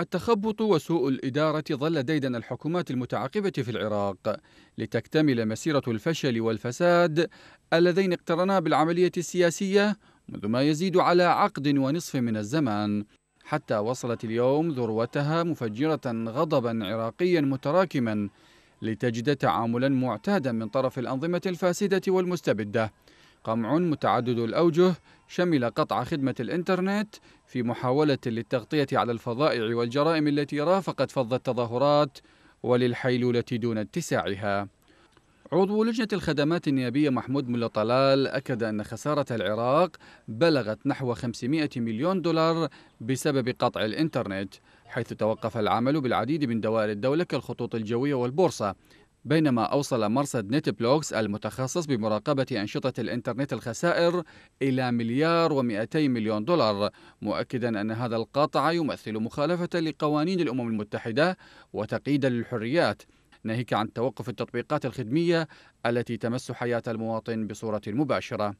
التخبط وسوء الإدارة ظل ديدن الحكومات المتعاقبة في العراق لتكتمل مسيرة الفشل والفساد اللذين اقترنا بالعملية السياسية منذ ما يزيد على عقد ونصف من الزمان حتى وصلت اليوم ذروتها مفجرة غضبا عراقيا متراكما لتجد تعاملا معتادا من طرف الأنظمة الفاسدة والمستبدة قمع متعدد الأوجه شمل قطع خدمة الإنترنت في محاولة للتغطية على الفظائع والجرائم التي رافقت فض التظاهرات وللحيلولة دون اتساعها عضو لجنة الخدمات النيابية محمود ملا طلال أكد أن خسارة العراق بلغت نحو 500 مليون دولار بسبب قطع الإنترنت حيث توقف العمل بالعديد من دوائر الدولة كالخطوط الجوية والبورصة بينما أوصل مرصد نت بلوكس المتخصص بمراقبة أنشطة الإنترنت الخسائر إلى مليار و200 مليون دولار مؤكدا أن هذا القطع يمثل مخالفة لقوانين الأمم المتحدة وتقييدا للحريات ناهيك عن توقف التطبيقات الخدمية التي تمس حياة المواطن بصورة مباشرة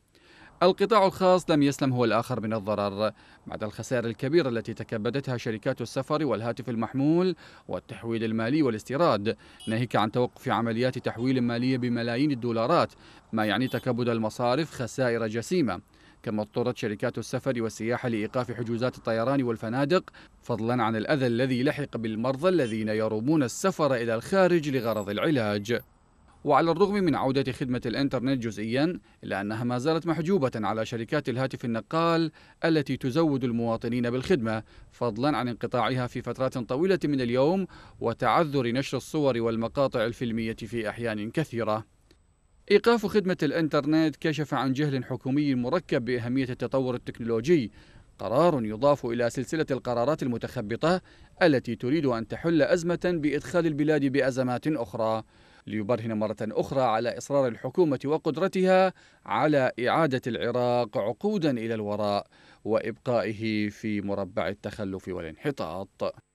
القطاع الخاص لم يسلم هو الآخر من الضرر بعد الخسائر الكبيرة التي تكبدتها شركات السفر والهاتف المحمول والتحويل المالي والاستيراد ناهيك عن توقف عمليات تحويل مالية بملايين الدولارات ما يعني تكبد المصارف خسائر جسيمة كما اضطرت شركات السفر والسياحة لإيقاف حجوزات الطيران والفنادق فضلا عن الأذى الذي لحق بالمرضى الذين يرومون السفر إلى الخارج لغرض العلاج وعلى الرغم من عودة خدمة الإنترنت جزئيا إلا أنها ما زالت محجوبة على شركات الهاتف النقال التي تزود المواطنين بالخدمة فضلا عن انقطاعها في فترات طويلة من اليوم وتعذر نشر الصور والمقاطع الفيلمية في أحيان كثيرة إيقاف خدمة الإنترنت كشف عن جهل حكومي مركب بأهمية التطور التكنولوجي قرار يضاف إلى سلسلة القرارات المتخبطة التي تريد أن تحل أزمة بإدخال البلاد بأزمات أخرى ليبرهن مرة أخرى على إصرار الحكومة وقدرتها على إعادة العراق عقودا إلى الوراء وإبقائه في مربع التخلف والانحطاط